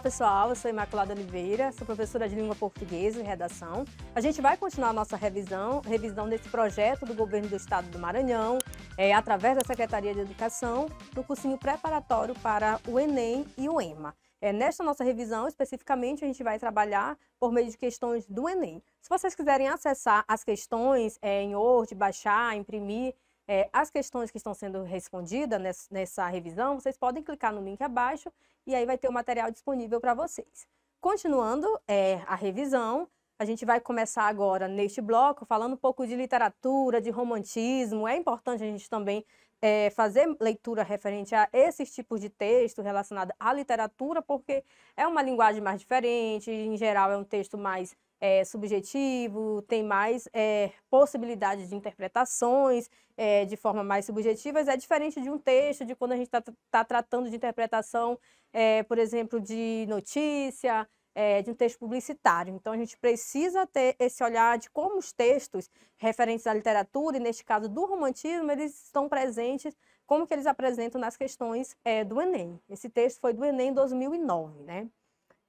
Olá pessoal, eu sou Imaculada Oliveira, sou professora de língua portuguesa e redação. A gente vai continuar a nossa revisão, revisão desse projeto do governo do estado do Maranhão, é, através da Secretaria de Educação, do cursinho preparatório para o Enem e o EMA. É, nesta nossa revisão, especificamente, a gente vai trabalhar por meio de questões do Enem. Se vocês quiserem acessar as questões é, em Word, baixar, imprimir, é, as questões que estão sendo respondidas nessa, nessa revisão, vocês podem clicar no link abaixo e aí vai ter o material disponível para vocês. Continuando é, a revisão, a gente vai começar agora neste bloco falando um pouco de literatura, de romantismo. É importante a gente também é, fazer leitura referente a esses tipos de texto relacionado à literatura, porque é uma linguagem mais diferente, em geral é um texto mais é, subjetivo, tem mais é, possibilidade de interpretações é, de forma mais subjetiva, é diferente de um texto, de quando a gente está tá tratando de interpretação, é, por exemplo, de notícia, é, de um texto publicitário. Então, a gente precisa ter esse olhar de como os textos referentes à literatura, e neste caso do romantismo, eles estão presentes, como que eles apresentam nas questões é, do Enem. Esse texto foi do Enem 2009, né?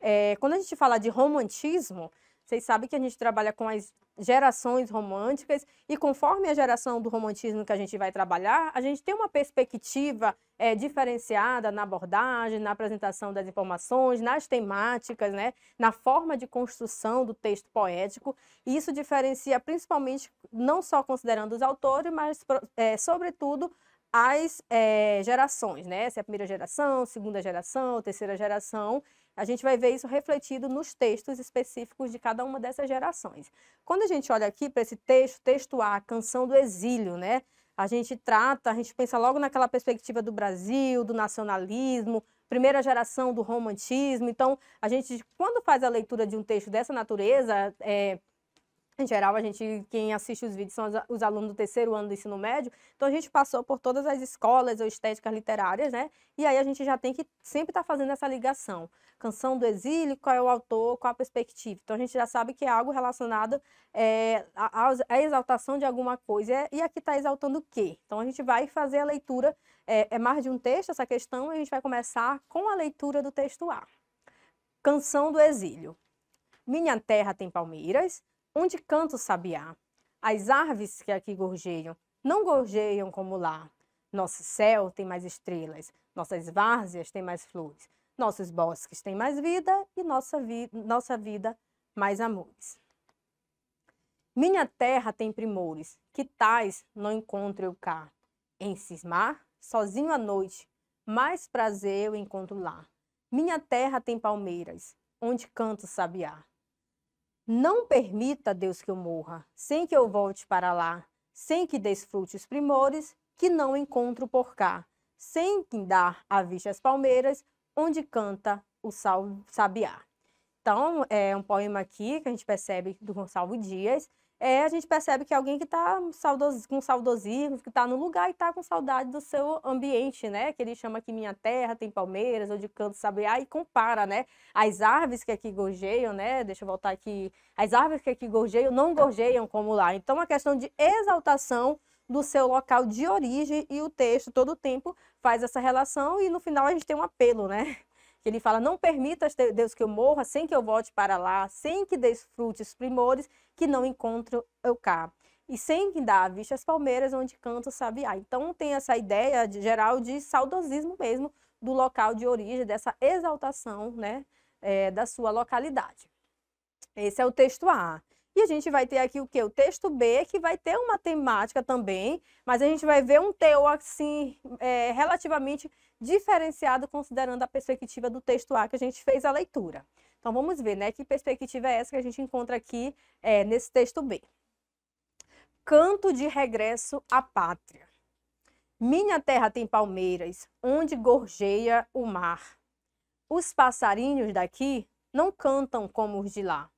É, quando a gente fala de romantismo, vocês sabem que a gente trabalha com as gerações românticas e conforme a geração do romantismo que a gente vai trabalhar, a gente tem uma perspectiva é, diferenciada na abordagem, na apresentação das informações, nas temáticas, né, na forma de construção do texto poético. E isso diferencia principalmente, não só considerando os autores, mas, é, sobretudo, as é, gerações, né? Se é a primeira geração, segunda geração, terceira geração, a gente vai ver isso refletido nos textos específicos de cada uma dessas gerações. Quando a gente olha aqui para esse texto, texto A, Canção do Exílio, né? A gente trata, a gente pensa logo naquela perspectiva do Brasil, do nacionalismo, primeira geração do romantismo. Então, a gente, quando faz a leitura de um texto dessa natureza, é, em geral, a gente, quem assiste os vídeos são os alunos do terceiro ano do ensino médio, então a gente passou por todas as escolas ou estéticas literárias, né? E aí a gente já tem que sempre estar tá fazendo essa ligação. Canção do exílio, qual é o autor, qual a perspectiva. Então a gente já sabe que é algo relacionado é, à, à exaltação de alguma coisa. E é, aqui está exaltando o quê? Então a gente vai fazer a leitura, é, é mais de um texto essa questão, e a gente vai começar com a leitura do texto A. Canção do exílio. Minha terra tem palmeiras, onde canta o sabiá. As árvores que aqui gorjeiam não gorjeiam como lá. Nosso céu tem mais estrelas, nossas várzeas têm mais flores, nossos bosques têm mais vida e nossa, vi nossa vida mais amores. Minha terra tem primores, que tais não encontro eu cá. Em cismar, sozinho à noite, mais prazer eu encontro lá. Minha terra tem palmeiras, onde canto sabiá. Não permita, Deus, que eu morra, sem que eu volte para lá, sem que desfrute os primores, que não encontro por cá, sem que dar a vista às palmeiras, onde canta o sabiá. Então, é um poema aqui que a gente percebe do Gonçalo Dias, é, a gente percebe que alguém que está com saudosismo, que está no lugar e está com saudade do seu ambiente, né? Que ele chama aqui minha terra, tem palmeiras, ou de canto sabiá, e compara, né? As árvores que aqui gorjeiam, né? Deixa eu voltar aqui. As árvores que aqui gorjeiam não gorjeiam como lá. Então, uma questão de exaltação do seu local de origem e o texto todo tempo faz essa relação e no final a gente tem um apelo, né? que ele fala: Não permita, Deus, que eu morra sem que eu volte para lá, sem que desfrute os primores que não encontro eu cá. E sem que dá a vista às palmeiras onde canta o sabiá. Então tem essa ideia de, geral de saudosismo mesmo do local de origem, dessa exaltação né, é, da sua localidade. Esse é o texto A. E a gente vai ter aqui o que? O texto B, que vai ter uma temática também, mas a gente vai ver um teu assim, é, relativamente diferenciado considerando a perspectiva do texto A que a gente fez a leitura. Então vamos ver, né, que perspectiva é essa que a gente encontra aqui é, nesse texto B. Canto de regresso à pátria. Minha terra tem palmeiras, onde gorjeia o mar. Os passarinhos daqui não cantam como os de lá.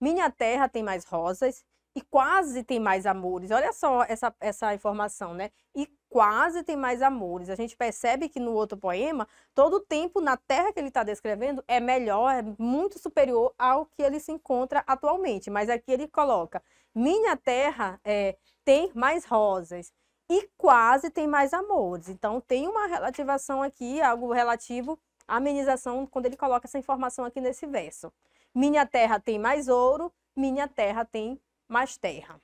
Minha terra tem mais rosas e quase tem mais amores. Olha só essa, essa informação, né? E quase tem mais amores. A gente percebe que no outro poema, todo o tempo na terra que ele está descrevendo é melhor, é muito superior ao que ele se encontra atualmente. Mas aqui ele coloca: minha terra é, tem mais rosas e quase tem mais amores. Então tem uma relativação aqui, algo relativo à amenização, quando ele coloca essa informação aqui nesse verso. Minha terra tem mais ouro, minha terra tem mais terra.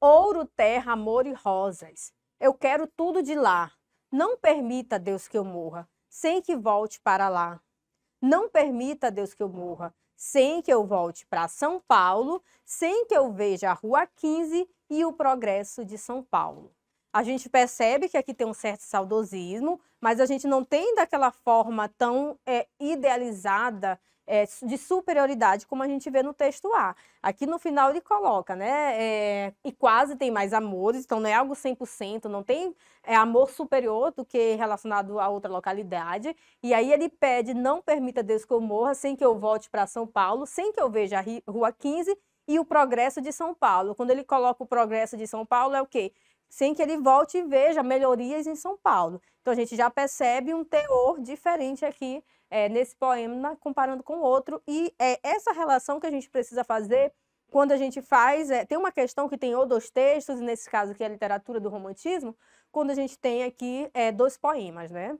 Ouro, terra, amor e rosas. Eu quero tudo de lá. Não permita, Deus, que eu morra, sem que volte para lá. Não permita, Deus, que eu morra, sem que eu volte para São Paulo, sem que eu veja a Rua 15 e o progresso de São Paulo. A gente percebe que aqui tem um certo saudosismo, mas a gente não tem daquela forma tão é, idealizada é, de superioridade, como a gente vê no texto A. Aqui no final ele coloca, né? É, e quase tem mais amores, então não é algo 100%, não tem é, amor superior do que relacionado a outra localidade. E aí ele pede: não permita Deus que eu morra sem que eu volte para São Paulo, sem que eu veja a Rua 15 e o progresso de São Paulo. Quando ele coloca o progresso de São Paulo, é o quê? sem que ele volte e veja melhorias em São Paulo. Então a gente já percebe um teor diferente aqui é, nesse poema, comparando com o outro. E é essa relação que a gente precisa fazer quando a gente faz. É, tem uma questão que tem ou dois textos, e nesse caso aqui é a literatura do romantismo, quando a gente tem aqui é, dois poemas, né?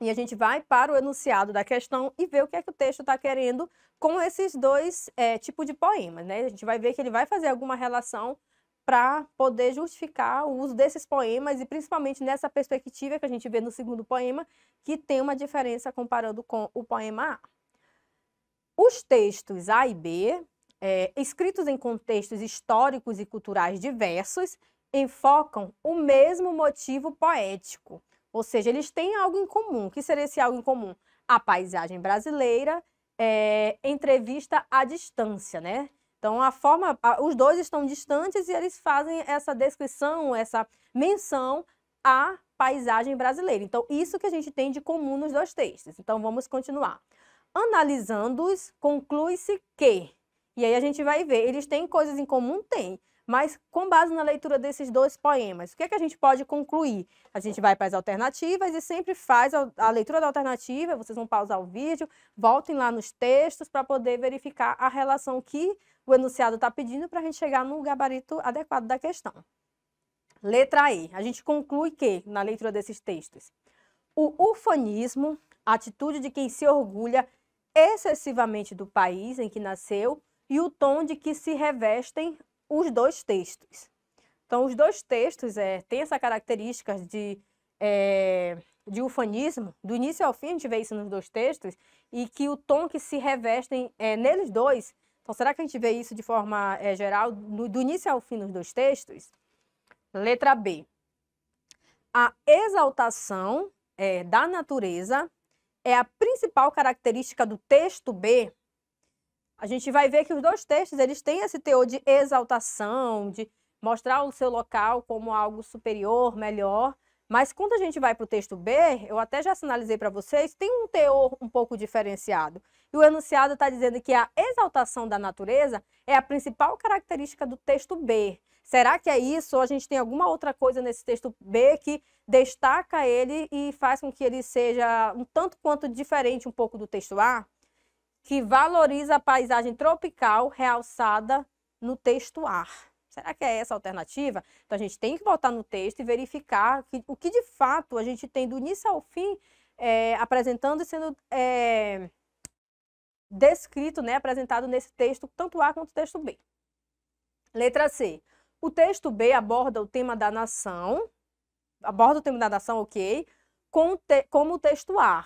E a gente vai para o enunciado da questão e vê o que é que o texto está querendo com esses dois é, tipos de poemas, né? A gente vai ver que ele vai fazer alguma relação para poder justificar o uso desses poemas e principalmente nessa perspectiva que a gente vê no segundo poema, que tem uma diferença comparando com o poema A. Os textos A e B, é, escritos em contextos históricos e culturais diversos, enfocam o mesmo motivo poético, ou seja, eles têm algo em comum. O que seria esse algo em comum? A paisagem brasileira, é, entrevista à distância, né? Então, a forma, os dois estão distantes e eles fazem essa descrição, essa menção à paisagem brasileira. Então, isso que a gente tem de comum nos dois textos. Então, vamos continuar. Analisando-os, conclui-se que. E aí a gente vai ver, eles têm coisas em comum? Tem. Mas com base na leitura desses dois poemas, o que, é que a gente pode concluir? A gente vai para as alternativas e sempre faz a, a leitura da alternativa, vocês vão pausar o vídeo, voltem lá nos textos para poder verificar a relação que o enunciado está pedindo para a gente chegar no gabarito adequado da questão. Letra E. A gente conclui que, na leitura desses textos, o ufanismo, atitude de quem se orgulha excessivamente do país em que nasceu, e o tom de que se revestem os dois textos. Então, os dois textos é, têm essa característica de, é, de ufanismo, do início ao fim a gente vê isso nos dois textos, e que o tom que se revestem é, neles dois então, será que a gente vê isso de forma é, geral, do, do início ao fim nos dois textos? Letra B. A exaltação é, da natureza é a principal característica do texto B. A gente vai ver que os dois textos eles têm esse teor de exaltação, de mostrar o seu local como algo superior, melhor. Mas quando a gente vai para o texto B, eu até já sinalizei para vocês, tem um teor um pouco diferenciado. E o enunciado está dizendo que a exaltação da natureza é a principal característica do texto B. Será que é isso? Ou a gente tem alguma outra coisa nesse texto B que destaca ele e faz com que ele seja um tanto quanto diferente um pouco do texto A? Que valoriza a paisagem tropical realçada no texto A. Será que é essa a alternativa? Então a gente tem que voltar no texto e verificar que, o que de fato a gente tem do início ao fim é, apresentando e sendo é, descrito, né, apresentado nesse texto, tanto A quanto o texto B. Letra C. O texto B aborda o tema da nação, aborda o tema da nação, ok, com te, como o texto A,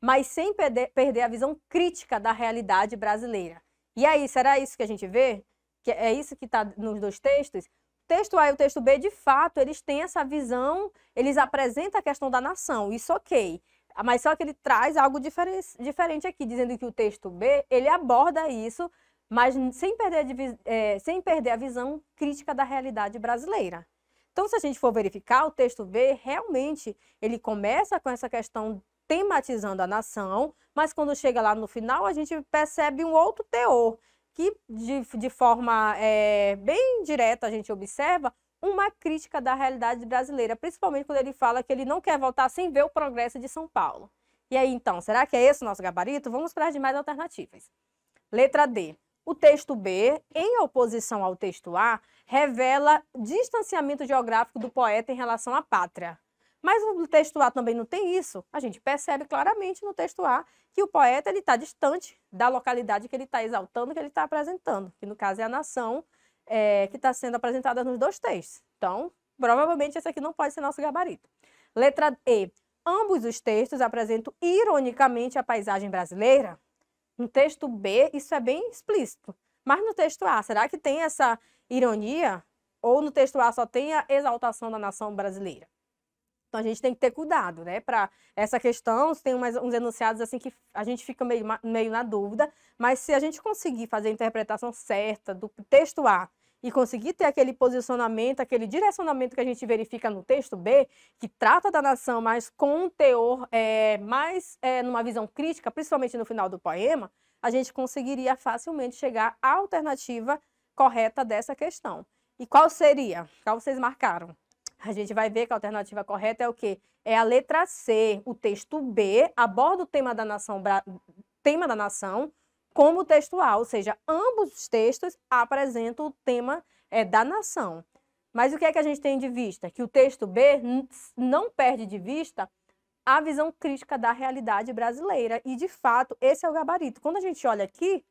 mas sem perder, perder a visão crítica da realidade brasileira. E aí, é será isso que a gente vê? Que é isso que está nos dois textos? O texto A e o texto B, de fato, eles têm essa visão, eles apresentam a questão da nação, isso ok. Ah, mas só que ele traz algo diferente aqui, dizendo que o texto B ele aborda isso, mas sem perder a, é, sem perder a visão crítica da realidade brasileira. Então, se a gente for verificar, o texto B realmente ele começa com essa questão tematizando a nação, mas quando chega lá no final a gente percebe um outro teor que de, de forma é, bem direta a gente observa uma crítica da realidade brasileira, principalmente quando ele fala que ele não quer voltar sem ver o progresso de São Paulo. E aí, então, será que é esse o nosso gabarito? Vamos para as demais alternativas. Letra D. O texto B, em oposição ao texto A, revela distanciamento geográfico do poeta em relação à pátria. Mas o texto A também não tem isso. A gente percebe claramente no texto A que o poeta está distante da localidade que ele está exaltando, que ele está apresentando, que no caso é a nação é, que está sendo apresentada nos dois textos. Então, provavelmente esse aqui não pode ser nosso gabarito. Letra E. Ambos os textos apresentam ironicamente a paisagem brasileira. No texto B, isso é bem explícito. Mas no texto A, será que tem essa ironia? Ou no texto A só tem a exaltação da nação brasileira? Então a gente tem que ter cuidado, né? Para essa questão, tem umas, uns enunciados assim que a gente fica meio, meio na dúvida, mas se a gente conseguir fazer a interpretação certa do texto A e conseguir ter aquele posicionamento, aquele direcionamento que a gente verifica no texto B, que trata da nação, mas com um teor é, mais é, numa visão crítica, principalmente no final do poema, a gente conseguiria facilmente chegar à alternativa correta dessa questão. E qual seria? Qual vocês marcaram? A gente vai ver que a alternativa correta é o quê? É a letra C. O texto B aborda o tema da nação, tema da nação como textual, ou seja, ambos os textos apresentam o tema é, da nação. Mas o que é que a gente tem de vista? Que o texto B não perde de vista a visão crítica da realidade brasileira. E, de fato, esse é o gabarito. Quando a gente olha aqui,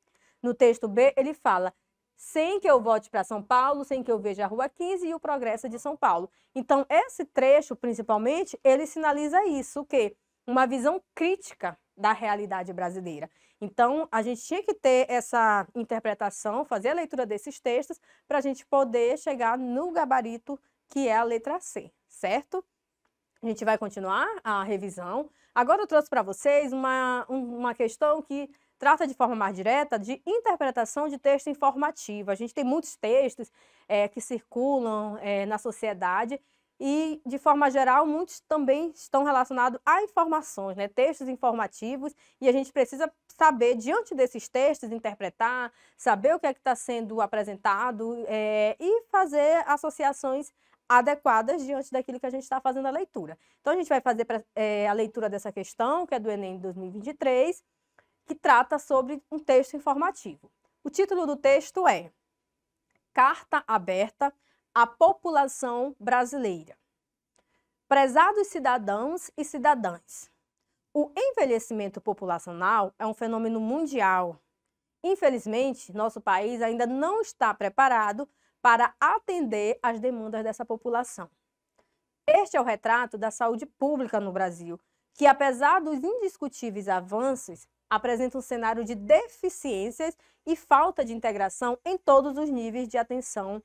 no texto B, ele fala sem que eu volte para São Paulo, sem que eu veja a Rua 15 e o Progresso de São Paulo. Então, esse trecho, principalmente, ele sinaliza isso, que uma visão crítica da realidade brasileira. Então, a gente tinha que ter essa interpretação, fazer a leitura desses textos, para a gente poder chegar no gabarito que é a letra C, certo? A gente vai continuar a revisão. Agora eu trouxe para vocês uma, uma questão que trata de forma mais direta de interpretação de texto informativo. A gente tem muitos textos é, que circulam é, na sociedade e, de forma geral, muitos também estão relacionados a informações, né? textos informativos, e a gente precisa saber, diante desses textos, interpretar, saber o que é que está sendo apresentado é, e fazer associações adequadas diante daquilo que a gente está fazendo a leitura. Então, a gente vai fazer pra, é, a leitura dessa questão, que é do Enem 2023, que trata sobre um texto informativo. O título do texto é Carta Aberta à População Brasileira. Prezados cidadãos e cidadãs, o envelhecimento populacional é um fenômeno mundial. Infelizmente, nosso país ainda não está preparado para atender às demandas dessa população. Este é o retrato da saúde pública no Brasil, que, apesar dos indiscutíveis avanços, apresenta um cenário de deficiências e falta de integração em todos os níveis de atenção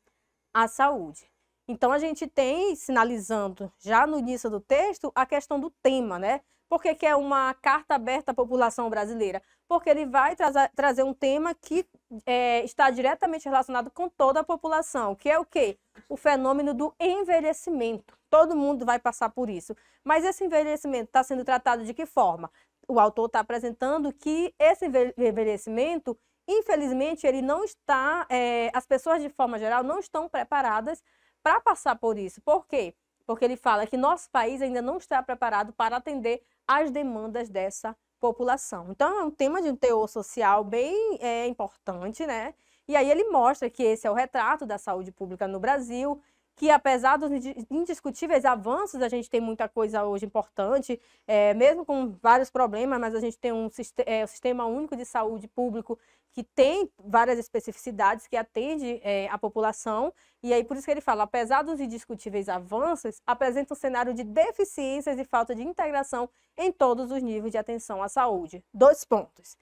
à saúde. Então, a gente tem sinalizando já no início do texto a questão do tema, né? porque quer é uma carta aberta à população brasileira? Porque ele vai trazer, trazer um tema que é, está diretamente relacionado com toda a população, que é o quê? O fenômeno do envelhecimento. Todo mundo vai passar por isso. Mas esse envelhecimento está sendo tratado de que forma? O autor está apresentando que esse envelhecimento, infelizmente, ele não está. É, as pessoas, de forma geral, não estão preparadas para passar por isso. Por quê? porque ele fala que nosso país ainda não está preparado para atender às demandas dessa população. Então, é um tema de um teor social bem é, importante, né? E aí ele mostra que esse é o retrato da saúde pública no Brasil que apesar dos indiscutíveis avanços, a gente tem muita coisa hoje importante, é, mesmo com vários problemas, mas a gente tem um é, sistema único de saúde público que tem várias especificidades, que atende é, a população, e aí por isso que ele fala, apesar dos indiscutíveis avanços, apresenta um cenário de deficiências e falta de integração em todos os níveis de atenção à saúde. Dois pontos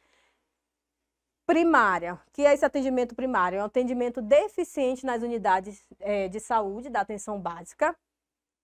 primária, que é esse atendimento primário? É um atendimento deficiente nas unidades é, de saúde da atenção básica.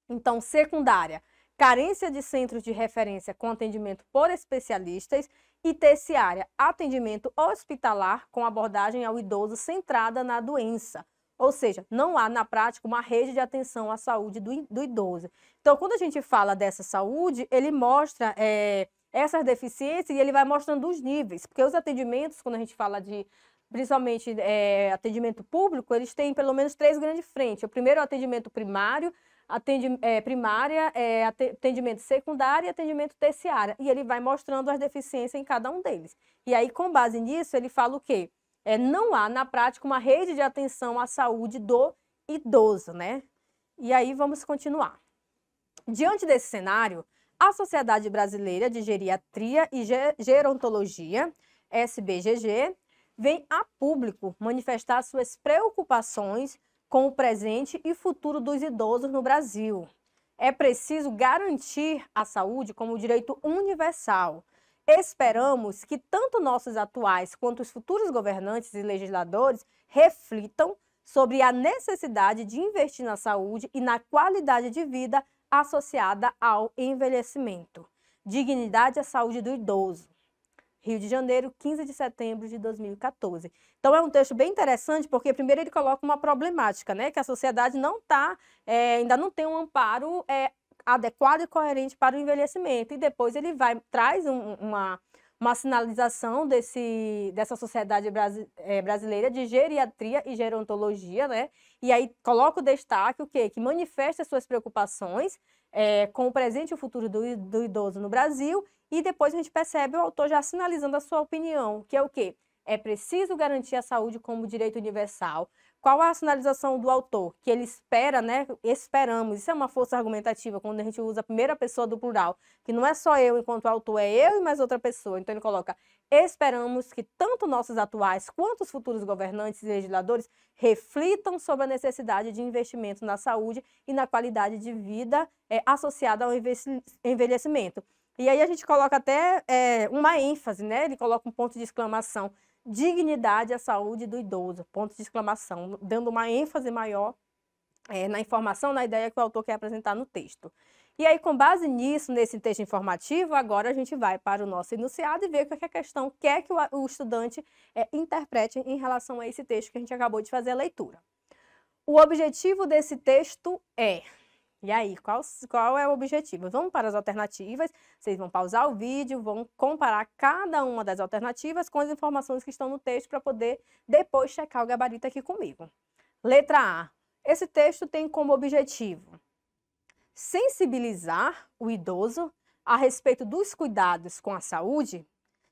Então, secundária, carência de centros de referência com atendimento por especialistas. E terciária, atendimento hospitalar com abordagem ao idoso centrada na doença. Ou seja, não há na prática uma rede de atenção à saúde do, do idoso. Então, quando a gente fala dessa saúde, ele mostra. É, essas deficiências e ele vai mostrando os níveis, porque os atendimentos, quando a gente fala de principalmente é, atendimento público, eles têm pelo menos três grandes frentes. O primeiro é o atendimento primário, atende, é, primária, é, atendimento secundário e atendimento terciário. E ele vai mostrando as deficiências em cada um deles. E aí, com base nisso, ele fala o quê? É, não há, na prática, uma rede de atenção à saúde do idoso, né? E aí, vamos continuar. Diante desse cenário, a Sociedade Brasileira de Geriatria e Gerontologia, SBGG, vem a público manifestar suas preocupações com o presente e futuro dos idosos no Brasil. É preciso garantir a saúde como direito universal. Esperamos que tanto nossos atuais quanto os futuros governantes e legisladores reflitam sobre a necessidade de investir na saúde e na qualidade de vida associada ao envelhecimento. Dignidade à saúde do idoso. Rio de Janeiro, 15 de setembro de 2014. Então é um texto bem interessante porque primeiro ele coloca uma problemática, né, que a sociedade não tá, é, ainda não tem um amparo é, adequado e coerente para o envelhecimento e depois ele vai traz um, uma uma sinalização desse, dessa sociedade brasi, é, brasileira de geriatria e gerontologia, né? E aí coloca o destaque o quê? Que manifesta suas preocupações é, com o presente e o futuro do, do idoso no Brasil e depois a gente percebe o autor já sinalizando a sua opinião, que é o quê? É preciso garantir a saúde como direito universal, qual a sinalização do autor? Que ele espera, né? Esperamos. Isso é uma força argumentativa quando a gente usa a primeira pessoa do plural, que não é só eu enquanto autor, é eu e mais outra pessoa. Então ele coloca: esperamos que tanto nossos atuais quanto os futuros governantes e legisladores reflitam sobre a necessidade de investimento na saúde e na qualidade de vida é, associada ao envelhecimento. E aí a gente coloca até é, uma ênfase, né? Ele coloca um ponto de exclamação dignidade à saúde do idoso, ponto de exclamação, dando uma ênfase maior é, na informação, na ideia que o autor quer apresentar no texto. E aí, com base nisso, nesse texto informativo, agora a gente vai para o nosso enunciado e ver o que é a questão quer que o, o estudante é, interprete em relação a esse texto que a gente acabou de fazer a leitura. O objetivo desse texto é e aí, qual, qual é o objetivo? Vamos para as alternativas, vocês vão pausar o vídeo, vão comparar cada uma das alternativas com as informações que estão no texto para poder depois checar o gabarito aqui comigo. Letra A. Esse texto tem como objetivo sensibilizar o idoso a respeito dos cuidados com a saúde?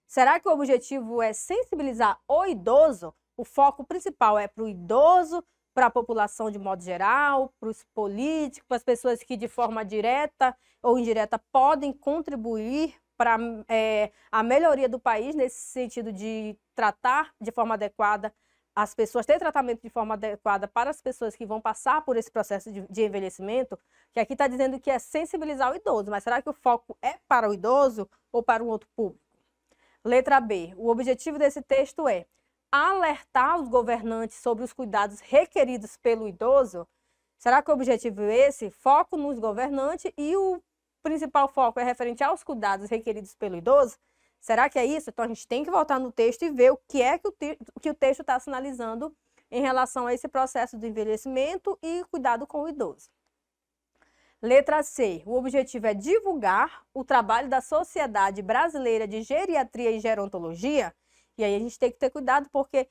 Será que o objetivo é sensibilizar o idoso? O foco principal é para o idoso para a população de modo geral, para os políticos, para as pessoas que de forma direta ou indireta podem contribuir para é, a melhoria do país nesse sentido de tratar de forma adequada as pessoas, ter tratamento de forma adequada para as pessoas que vão passar por esse processo de, de envelhecimento, que aqui está dizendo que é sensibilizar o idoso, mas será que o foco é para o idoso ou para um outro público? Letra B. O objetivo desse texto é alertar os governantes sobre os cuidados requeridos pelo idoso? Será que o objetivo é esse? Foco nos governantes e o principal foco é referente aos cuidados requeridos pelo idoso? Será que é isso? Então a gente tem que voltar no texto e ver o que é que o, te que o texto está sinalizando em relação a esse processo do envelhecimento e cuidado com o idoso. Letra C. O objetivo é divulgar o trabalho da Sociedade Brasileira de Geriatria e Gerontologia e aí a gente tem que ter cuidado porque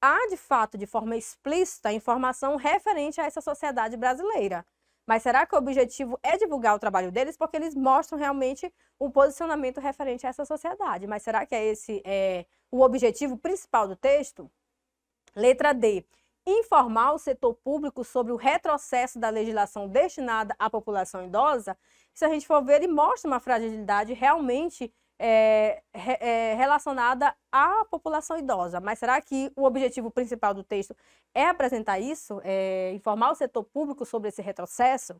há, de fato, de forma explícita, informação referente a essa sociedade brasileira. Mas será que o objetivo é divulgar o trabalho deles? Porque eles mostram realmente um posicionamento referente a essa sociedade. Mas será que é esse é, o objetivo principal do texto? Letra D. Informar o setor público sobre o retrocesso da legislação destinada à população idosa. Se a gente for ver, ele mostra uma fragilidade realmente é, é, relacionada à população idosa. Mas será que o objetivo principal do texto é apresentar isso, é, informar o setor público sobre esse retrocesso?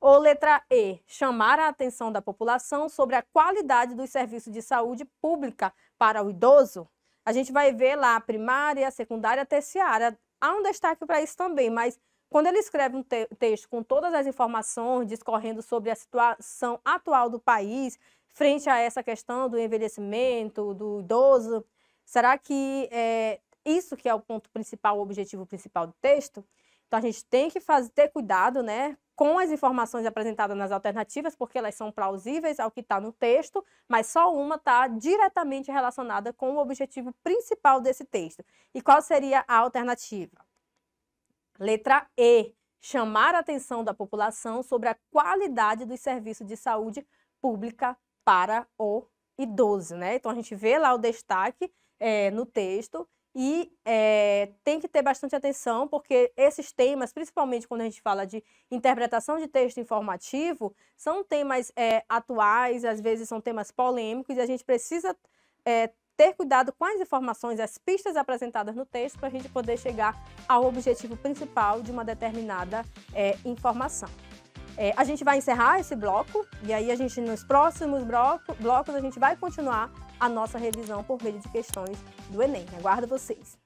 Ou letra E, chamar a atenção da população sobre a qualidade dos serviços de saúde pública para o idoso? A gente vai ver lá a primária, a secundária, a terciária. Há um destaque para isso também, mas quando ele escreve um te texto com todas as informações, discorrendo sobre a situação atual do país, frente a essa questão do envelhecimento, do idoso? Será que é isso que é o ponto principal, o objetivo principal do texto? Então a gente tem que fazer, ter cuidado né, com as informações apresentadas nas alternativas, porque elas são plausíveis ao que está no texto, mas só uma está diretamente relacionada com o objetivo principal desse texto. E qual seria a alternativa? Letra E. Chamar a atenção da população sobre a qualidade dos serviços de saúde pública para o idoso, né? Então a gente vê lá o destaque é, no texto e é, tem que ter bastante atenção, porque esses temas, principalmente quando a gente fala de interpretação de texto informativo, são temas é, atuais, às vezes são temas polêmicos, e a gente precisa é, ter cuidado com as informações, as pistas apresentadas no texto, para a gente poder chegar ao objetivo principal de uma determinada é, informação. É, a gente vai encerrar esse bloco e aí a gente, nos próximos bloco, blocos, a gente vai continuar a nossa revisão por meio de questões do Enem. Aguardo vocês!